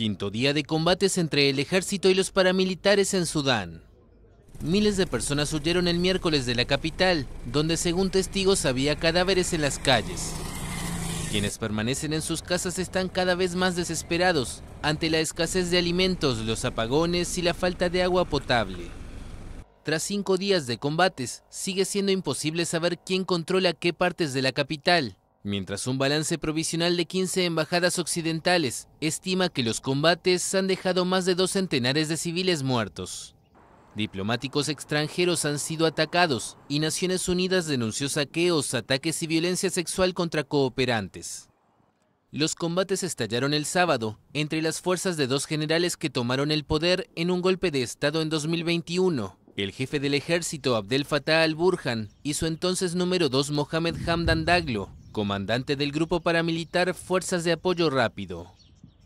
Quinto día de combates entre el ejército y los paramilitares en Sudán. Miles de personas huyeron el miércoles de la capital, donde según testigos había cadáveres en las calles. Quienes permanecen en sus casas están cada vez más desesperados ante la escasez de alimentos, los apagones y la falta de agua potable. Tras cinco días de combates, sigue siendo imposible saber quién controla qué partes de la capital mientras un balance provisional de 15 embajadas occidentales estima que los combates han dejado más de dos centenares de civiles muertos. Diplomáticos extranjeros han sido atacados y Naciones Unidas denunció saqueos, ataques y violencia sexual contra cooperantes. Los combates estallaron el sábado entre las fuerzas de dos generales que tomaron el poder en un golpe de Estado en 2021 el jefe del ejército Abdel Fattah al-Burhan y su entonces número 2 Mohamed Hamdan Daglo comandante del grupo paramilitar Fuerzas de Apoyo Rápido.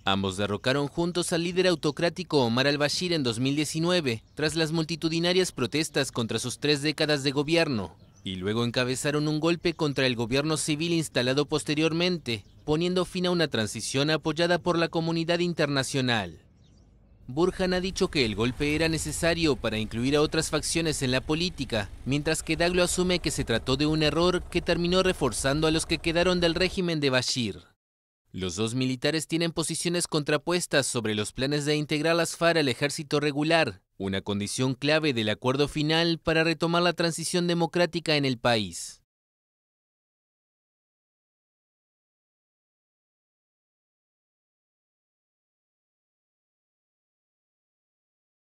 Ambos derrocaron juntos al líder autocrático Omar al-Bashir en 2019, tras las multitudinarias protestas contra sus tres décadas de gobierno, y luego encabezaron un golpe contra el gobierno civil instalado posteriormente, poniendo fin a una transición apoyada por la comunidad internacional. Burhan ha dicho que el golpe era necesario para incluir a otras facciones en la política, mientras que Daglo asume que se trató de un error que terminó reforzando a los que quedaron del régimen de Bashir. Los dos militares tienen posiciones contrapuestas sobre los planes de integrar las FARC al ejército regular, una condición clave del acuerdo final para retomar la transición democrática en el país.